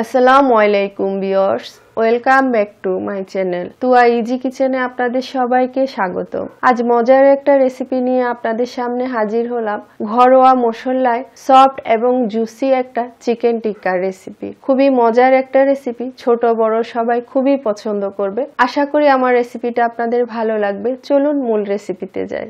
আসসালাম আলাইকুম viewers welcome back to my channel I easy কিচেনে আপনাদের সবাইকে স্বাগত আজ মজার একটা রেসিপি নিয়ে আপনাদের সামনে হাজির হলাম ঘরোয়া মশলায় সফট এবং জুসি একটা চিকেন টিক্কা রেসিপি খুবই মজার একটা রেসিপি ছোট বড় সবাই খুবই পছন্দ করবে আশা করি আমার রেসিপিটা আপনাদের ভালো লাগবে চলুন মূল রেসিপিতে যাই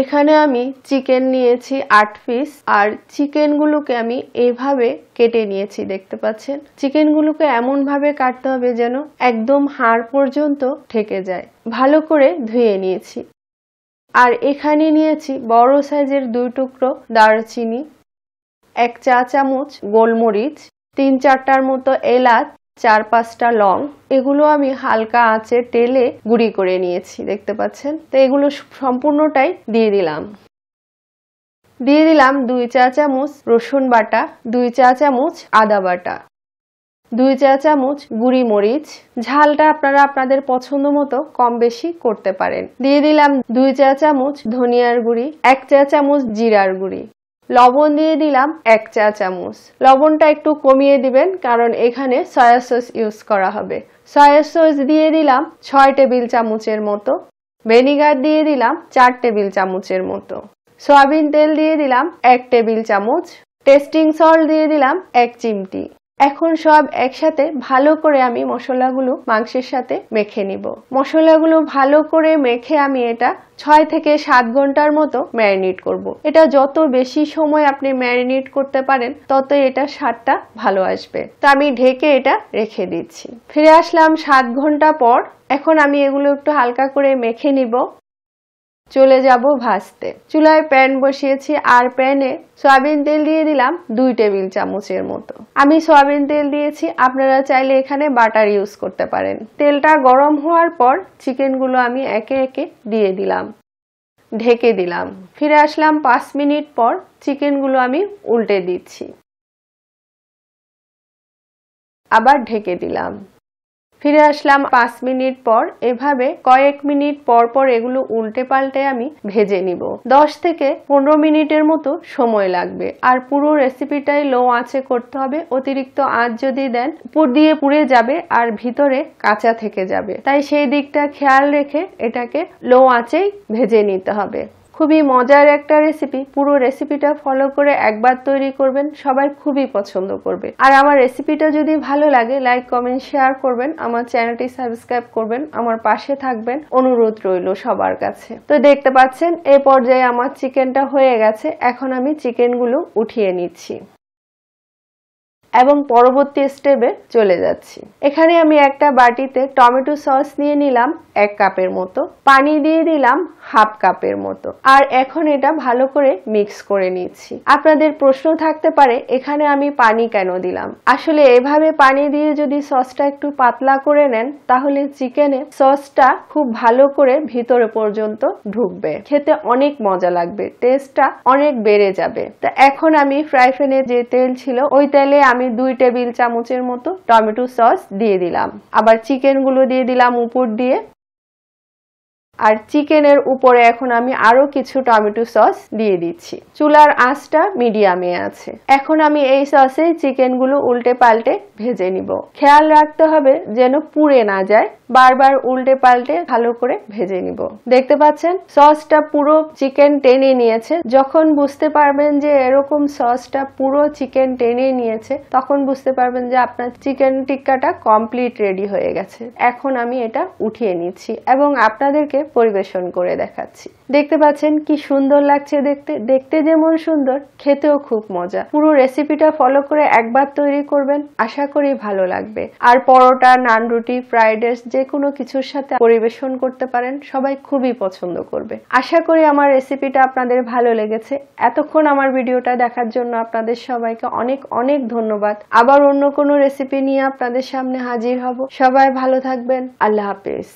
এখানে আমি চিকেন নিয়েছি আট পিস আর চিকেনগুলোকে আমি এভাবে কেটে নিয়েছি দেখতে পাচ্ছেন চিকেনগুলোকে এমনভাবে কাটতে হবে যেন একদম হাড় পর্যন্ত ঠেকে যায় ভালো করে ধুয়ে নিয়েছি আর এখানে নিয়েছি বড় সাইজের দুই টুকরো দারচিনি এক চা চামচ গোলমরিচ তিন চারটার মতো এলাচ চার পাঁচটা লং এগুলো আমি হালকা আঁচে টেলে গুঁড়ি করে নিয়েছি দেখতে পাচ্ছেন তো এগুলো সম্পূর্ণটাই দিয়ে দিলাম দিয়ে দিলাম দুই চা চামচ রসুন বাটা দুই চা চামচ আদা বাটা দুই চা চামচ গুঁড়ি মরিচ ঝালটা আপনারা আপনাদের পছন্দ মতো কম বেশি করতে পারেন দিয়ে দিলাম দুই চা চামচ ধনিয়ার গুঁড়ি এক চা চামচ জিরার গুঁড়ি লবণ দিয়ে দিলাম এক চা চামচ লবণটা একটু কমিয়ে দিবেন কারণ এখানে সয়া সস ইউজ করা হবে সয়া সস দিয়ে দিলাম ছয় টেবিল চামচের মতো ভেনিগার দিয়ে দিলাম চার টেবিল চামচের মতো সয়াবিন তেল দিয়ে দিলাম এক টেবিল চামচ টেস্টিং সল্ট দিয়ে দিলাম এক চিমটি এখন সব একসাথে ভালো করে আমি মশলাগুলো মাংসের সাথে মেখে নিব মশলাগুলো ভালো করে মেখে আমি এটা ছয় থেকে সাত ঘন্টার মতো ম্যারিনেট করব। এটা যত বেশি সময় আপনি ম্যারিনেট করতে পারেন তত এটা স্বাদটা ভালো আসবে তো আমি ঢেকে এটা রেখে দিচ্ছি ফিরে আসলাম সাত ঘন্টা পর এখন আমি এগুলো একটু হালকা করে মেখে নিব চলে যাব ভাজতে চুলায় প্যান বসিয়েছি আর প্যানে সয়াবিন তেল দিয়ে দিলাম দুই টেবিল চামচের মতো আমি সয়াবিন তেল দিয়েছি আপনারা চাইলে এখানে বাটার ইউজ করতে পারেন তেলটা গরম হওয়ার পর চিকেনগুলো আমি একে একে দিয়ে দিলাম ঢেকে দিলাম ফিরে আসলাম পাঁচ মিনিট পর চিকেনগুলো আমি উল্টে দিচ্ছি আবার ঢেকে দিলাম ফিরে আসলাম পাঁচ মিনিট পর এভাবে কয়েক মিনিট পর পর এগুলো উল্টে পাল্টে আমি ভেজে নিব দশ থেকে পনেরো মিনিটের মতো সময় লাগবে আর পুরো রেসিপিটাই লো আঁচে করতে হবে অতিরিক্ত আঁচ যদি দেন উপর দিয়ে পুড়ে যাবে আর ভিতরে কাঁচা থেকে যাবে তাই সেই দিকটা খেয়াল রেখে এটাকে লো আঁচেই ভেজে নিতে হবে খুবই মজার একটা রেসিপি পুরো রেসিপিটা ফলো করে একবার তৈরি করবেন সবাই খুবই পছন্দ করবে আর আমার রেসিপিটা যদি ভালো লাগে লাইক কমেন্ট শেয়ার করবেন আমার চ্যানেলটি সাবস্ক্রাইব করবেন আমার পাশে থাকবেন অনুরোধ রইল সবার কাছে তো দেখতে পাচ্ছেন এ পর্যায়ে আমার চিকেনটা হয়ে গেছে এখন আমি চিকেনগুলো উঠিয়ে নিচ্ছি এবং পরবর্তী স্টেপে চলে যাচ্ছি এখানে আমি একটা বাটিতে টমেটো সস নিয়ে নিলাম এক কাপের মতো পানি দিয়ে দিলাম হাফ কাপের মতো আর এখন এটা ভালো করে মিক্স করে নিচ্ছি আপনাদের প্রশ্ন থাকতে পারে এখানে আমি পানি কেন দিলাম আসলে এভাবে পানি দিয়ে যদি সসটা একটু পাতলা করে নেন তাহলে চিকেনে সসটা খুব ভালো করে ভিতরে পর্যন্ত ঢুকবে খেতে অনেক মজা লাগবে টেস্টটা অনেক বেড়ে যাবে তা এখন আমি ফ্রাই প্যানে যে তেল ছিল ওই তেলে আমি আমি দুই টেবিল চামচের মতো টমেটো সস দিয়ে দিলাম আবার চিকেনগুলো দিয়ে দিলাম উপর দিয়ে আর চিকেনের উপরে এখন আমি আরও কিছু টমেটো সস দিয়ে দিচ্ছি চুলার আঁচটা মিডিয়ামে আছে এখন আমি এই সসে চিকেনগুলো উল্টে পাল্টে ভেজে নিব খেয়াল রাখতে হবে যেন পুড়ে না যায় বারবার উল্টে পাল্টে ভালো করে ভেজে নিব দেখতে পাচ্ছেন সসটা পুরো চিকেন টেনে নিয়েছে যখন বুঝতে পারবেন যে এরকম সসটা পুরো চিকেন টেনে নিয়েছে তখন বুঝতে পারবেন যে আপনার চিকেন টিক্কাটা কমপ্লিট রেডি হয়ে গেছে এখন আমি এটা উঠিয়ে নিচ্ছি এবং আপনাদেরকে পরিবেশন করে দেখাচ্ছি দেখতে পাচ্ছেন কি সুন্দর লাগছে দেখতে দেখতে যেমন সুন্দর খেতেও খুব মজা পুরো রেসিপিটা ফলো করে একবার তৈরি করবেন আশা করি ভালো লাগবে আর পরোটা নান রুটি ফ্রাইড রাইস যে কোনো কিছুর সাথে পরিবেশন করতে পারেন সবাই খুবই পছন্দ করবে আশা করি আমার রেসিপিটা আপনাদের ভালো লেগেছে এতক্ষণ আমার ভিডিওটা দেখার জন্য আপনাদের সবাইকে অনেক অনেক ধন্যবাদ আবার অন্য কোনো রেসিপি নিয়ে আপনাদের সামনে হাজির হব সবাই ভালো থাকবেন আল্লাহ হাফেজ